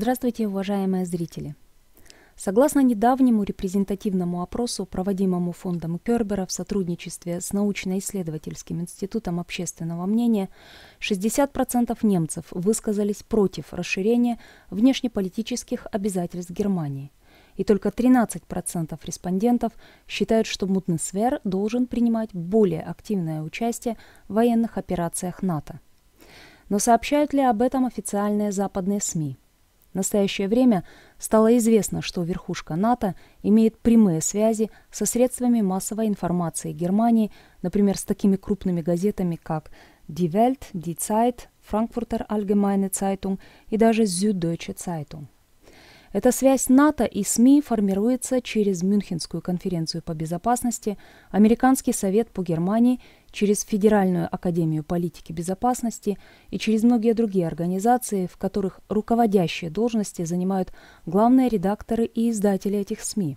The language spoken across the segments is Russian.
Здравствуйте, уважаемые зрители! Согласно недавнему репрезентативному опросу, проводимому фондом Кербера в сотрудничестве с научно-исследовательским институтом общественного мнения, 60% немцев высказались против расширения внешнеполитических обязательств Германии. И только 13% респондентов считают, что Мутнесвер должен принимать более активное участие в военных операциях НАТО. Но сообщают ли об этом официальные западные СМИ – в настоящее время стало известно, что верхушка НАТО имеет прямые связи со средствами массовой информации Германии, например, с такими крупными газетами, как Die Welt, Die Zeit, Frankfurter Allgemeine Zeitung и даже Süddeutsche Zeitung. Эта связь НАТО и СМИ формируется через Мюнхенскую конференцию по безопасности, Американский совет по Германии, через Федеральную академию политики безопасности и через многие другие организации, в которых руководящие должности занимают главные редакторы и издатели этих СМИ.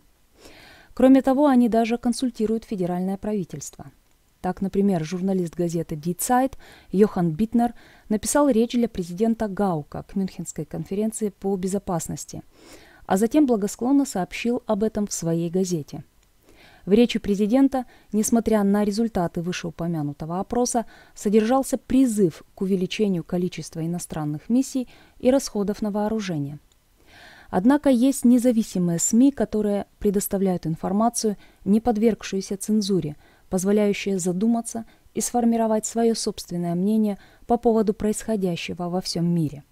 Кроме того, они даже консультируют федеральное правительство – так, например, журналист газеты Die Zeit Йохан Битнер написал речь для президента Гаука к Мюнхенской конференции по безопасности, а затем благосклонно сообщил об этом в своей газете. В речи президента, несмотря на результаты вышеупомянутого опроса, содержался призыв к увеличению количества иностранных миссий и расходов на вооружение – Однако есть независимые СМИ, которые предоставляют информацию, не подвергшуюся цензуре, позволяющие задуматься и сформировать свое собственное мнение по поводу происходящего во всем мире.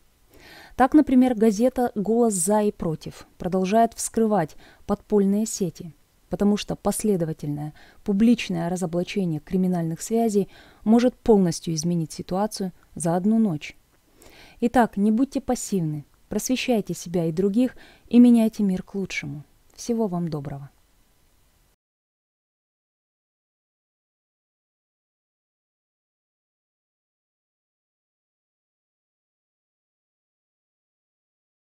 Так, например, газета «Голос за и против» продолжает вскрывать подпольные сети, потому что последовательное публичное разоблачение криминальных связей может полностью изменить ситуацию за одну ночь. Итак, не будьте пассивны, Просвещайте себя и других и меняйте мир к лучшему. Всего вам доброго.